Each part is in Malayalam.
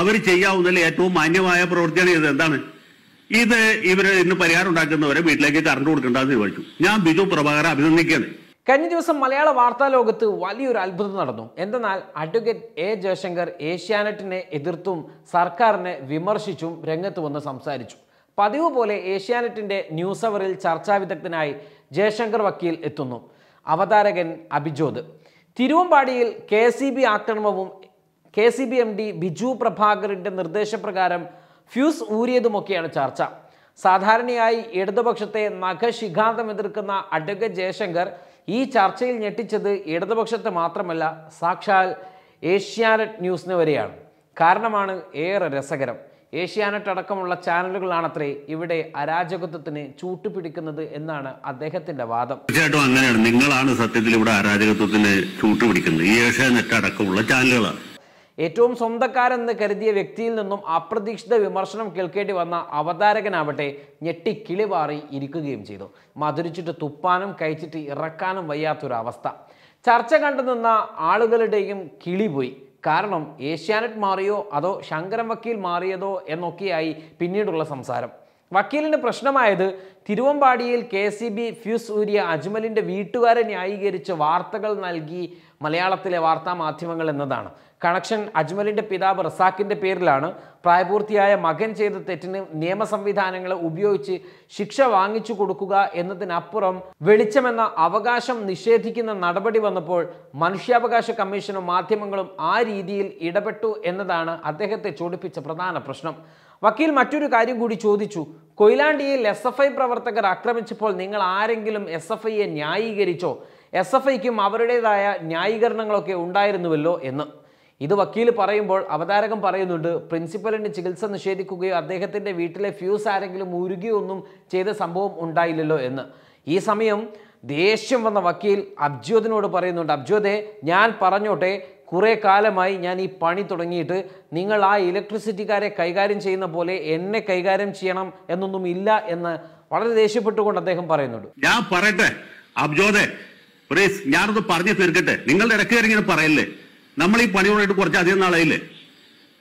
അവർ ചെയ്യാവുന്ന ഏറ്റവും മാന്യമായ പ്രവൃത്തിയാണ് ഇത് എന്താണ് ഇത് ഇവർ ഇന്ന് പരിഹാരം ഉണ്ടാക്കുന്നവരെ വീട്ടിലേക്ക് കറണ്ട് കൊടുക്കേണ്ടത് തീരുമാനിച്ചു ഞാൻ ബിജു പ്രഭാകരെ അഭിനന്ദിക്കുകയാണ് കഴിഞ്ഞ ദിവസം മലയാള വാർത്താ ലോകത്ത് വലിയൊരു അത്ഭുതം നടന്നു എന്തെന്നാൽ അഡ്വക്കേറ്റ് എ ജയശങ്കർ ഏഷ്യാനെറ്റിനെ എതിർത്തും സർക്കാരിനെ വിമർശിച്ചും രംഗത്ത് വന്ന് സംസാരിച്ചു പതിവ് പോലെ ഏഷ്യാനെറ്റിൻ്റെ ന്യൂസ് അവറിൽ ചർച്ചാ വിദഗ്ധനായി ജയശങ്കർ വക്കീൽ എത്തുന്നു അവതാരകൻ അഭിജോത് തിരുവമ്പാടിയിൽ കെ സി ബി ആക്രമണവും K C B M D Biju പ്രഭാകറിന്റെ നിർദ്ദേശപ്രകാരം ഫ്യൂസ് ഊരിയതുമൊക്കെയാണ് ചർച്ച സാധാരണയായി ഇടതുപക്ഷത്തെ നഖശിഖാന്തം എതിർക്കുന്ന അഡ്വക്കേറ്റ് ജയശങ്കർ ഈ ചർച്ചയിൽ ഞെട്ടിച്ചത് ഇടതുപക്ഷത്തെ മാത്രമല്ല സാക്ഷാൽ ഏഷ്യാനെറ്റ് ന്യൂസിന് വരെയാണ് കാരണമാണ് ഏറെ രസകരം ഏഷ്യാനെറ്റ് അടക്കമുള്ള ചാനലുകളാണത്രേ ഇവിടെ അരാജകത്വത്തിന് ചൂട്ടുപിടിക്കുന്നത് എന്നാണ് അദ്ദേഹത്തിന്റെ വാദം തീർച്ചയായിട്ടും അങ്ങനെയാണ് നിങ്ങളാണ് സത്യത്തിൽ ഇവിടെ അരാജകത്വത്തിന് ചൂട്ടുപിടിക്കുന്നത് ഈ ഏഷ്യാനെറ്റ് അടക്കമുള്ള ചാനലുകളാണ് ഏറ്റവും സ്വന്തക്കാരെന്ന് കരുതിയ വ്യക്തിയിൽ നിന്നും അപ്രതീക്ഷിത വിമർശനം കേൾക്കേണ്ടി വന്ന അവതാരകനാവട്ടെ ഞെട്ടി കിളിവാറി ഇരിക്കുകയും ചെയ്തു മധുരിച്ചിട്ട് തുപ്പാനും കഴിച്ചിട്ട് ഇറക്കാനും വയ്യാത്തൊരവസ്ഥ ചർച്ച കണ്ടു നിന്ന ആളുകളുടെയും കിളി പോയി കാരണം ഏഷ്യാനെറ്റ് മാറിയോ അതോ ശങ്കരം വക്കീൽ മാറിയതോ എന്നൊക്കെയായി പിന്നീടുള്ള സംസാരം വക്കീലിന് പ്രശ്നമായത് തിരുവമ്പാടിയിൽ കെ സി ബി ഫ്യൂസ് ഊരിയ അജ്മലിൻ്റെ വീട്ടുകാരെ ന്യായീകരിച്ച് വാർത്തകൾ നൽകി മലയാളത്തിലെ വാർത്താ മാധ്യമങ്ങൾ എന്നതാണ് കണക്ഷൻ അജ്മലിൻ്റെ പിതാവ് റസാഖിൻ്റെ പേരിലാണ് പ്രായപൂർത്തിയായ മകൻ ചെയ്ത തെറ്റിന് നിയമ സംവിധാനങ്ങൾ ഉപയോഗിച്ച് ശിക്ഷ വാങ്ങിച്ചു കൊടുക്കുക എന്നതിനപ്പുറം വെളിച്ചമെന്ന അവകാശം നിഷേധിക്കുന്ന നടപടി വന്നപ്പോൾ മനുഷ്യാവകാശ കമ്മീഷനും മാധ്യമങ്ങളും ആ രീതിയിൽ ഇടപെട്ടു എന്നതാണ് അദ്ദേഹത്തെ ചൊടിപ്പിച്ച പ്രധാന പ്രശ്നം വക്കീൽ മറ്റൊരു കാര്യം കൂടി ചോദിച്ചു കൊയിലാണ്ടിയിൽ എസ് എഫ് ഐ പ്രവർത്തകർ ആക്രമിച്ചപ്പോൾ നിങ്ങൾ ആരെങ്കിലും എസ് എഫ് ഐയെ ന്യായീകരിച്ചോ എസ് എഫ് ഐക്കും അവരുടേതായ ന്യായീകരണങ്ങളൊക്കെ ഉണ്ടായിരുന്നുവല്ലോ എന്ന് ഇത് വക്കീൽ പറയുമ്പോൾ അവതാരകം പറയുന്നുണ്ട് പ്രിൻസിപ്പലിന് ചികിത്സ നിഷേധിക്കുകയോ അദ്ദേഹത്തിൻ്റെ വീട്ടിലെ ഫ്യൂസ് ആരെങ്കിലും ഉരുകിയോ ഒന്നും ചെയ്ത സംഭവം ഉണ്ടായില്ലല്ലോ എന്ന് ഈ സമയം ദേഷ്യം വന്ന വക്കീൽ അബ്ജ്യോതിനോട് പറയുന്നുണ്ട് അബ്ജ്യോതെ ഞാൻ പറഞ്ഞോട്ടെ കുറേ കാലമായി ഞാൻ ഈ പണി തുടങ്ങിയിട്ട് നിങ്ങൾ ആ ഇലക്ട്രിസിറ്റിക്കാരെ കൈകാര്യം ചെയ്യുന്ന പോലെ എന്നെ കൈകാര്യം ചെയ്യണം എന്നൊന്നും ഇല്ല എന്ന് വളരെ ദേഷ്യപ്പെട്ടുകൊണ്ട് അദ്ദേഹം പറയുന്നുണ്ട് ഞാൻ പറയട്ടെ അബ്ജോദേ പ്രേസ് ഞാനൊന്ന് പറഞ്ഞു തീർക്കട്ടെ നിങ്ങളുടെ ഇടയ്ക്ക് കയറി ഇങ്ങനെ പറയല്ലേ നമ്മൾ ഈ പണിയോടായിട്ട് കുറച്ച് അധികം നാളായില്ലേ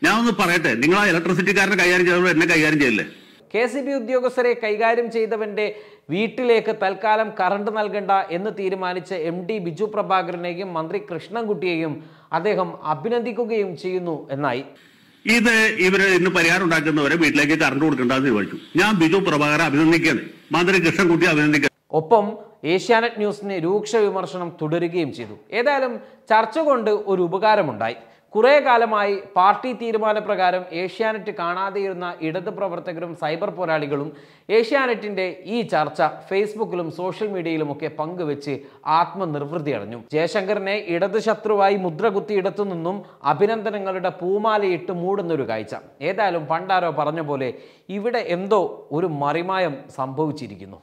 ഞാൻ ഒന്ന് പറയട്ടെ നിങ്ങൾ ആ ഇലക്ട്രിസിറ്റിക്കാരനെ കൈകാര്യം ചെയ്തവരോട് എന്നെ കൈകാര്യം ചെയ്യല്ലേ കെ സി ബി ഉദ്യോഗസ്ഥരെ കൈകാര്യം ചെയ്തവന്റെ വീട്ടിലേക്ക് തൽക്കാലം കറണ്ട് നൽകണ്ട എന്ന് തീരുമാനിച്ച എം ഡി ബിജു പ്രഭാകരനെയും മന്ത്രി കൃഷ്ണൻകുട്ടിയെയും അദ്ദേഹം അഭിനന്ദിക്കുകയും ചെയ്യുന്നു എന്നായി ഇത് ഇവര് ഇന്ന് പരിഹാരം ഉണ്ടാക്കുന്നവരെ വീട്ടിലേക്ക് കറണ്ട് കൊടുക്കേണ്ടെന്ന് ചോദിച്ചു ഞാൻ ബിജു പ്രഭാകരെ അഭിനന്ദിക്കുന്നത് മന്ത്രി കൃഷ്ണൻകുട്ടി അഭിനന്ദിക്കുന്നത് ഒപ്പം ഏഷ്യാനെറ്റ് ന്യൂസിന് രൂക്ഷ വിമർശനം തുടരുകയും ചെയ്തു ഏതായാലും ചർച്ച കൊണ്ട് ഒരു ഉപകാരമുണ്ടായി കുറേ കാലമായി പാർട്ടി തീരുമാനപ്രകാരം ഏഷ്യാനെറ്റ് കാണാതെയിരുന്ന ഇടത് പ്രവർത്തകരും സൈബർ പോരാളികളും ഏഷ്യാനെറ്റിൻ്റെ ഈ ചർച്ച ഫേസ്ബുക്കിലും സോഷ്യൽ മീഡിയയിലുമൊക്കെ പങ്കുവെച്ച് ആത്മനിർവൃതി അടഞ്ഞു ജയശങ്കറിനെ ഇടത് ശത്രുവായി മുദ്രകുത്തിയിടത്തു നിന്നും അഭിനന്ദനങ്ങളുടെ പൂമാലയിട്ട് മൂടുന്നൊരു കാഴ്ച ഏതായാലും പണ്ടാരോ പറഞ്ഞ പോലെ ഇവിടെ എന്തോ ഒരു മറിമായം സംഭവിച്ചിരിക്കുന്നു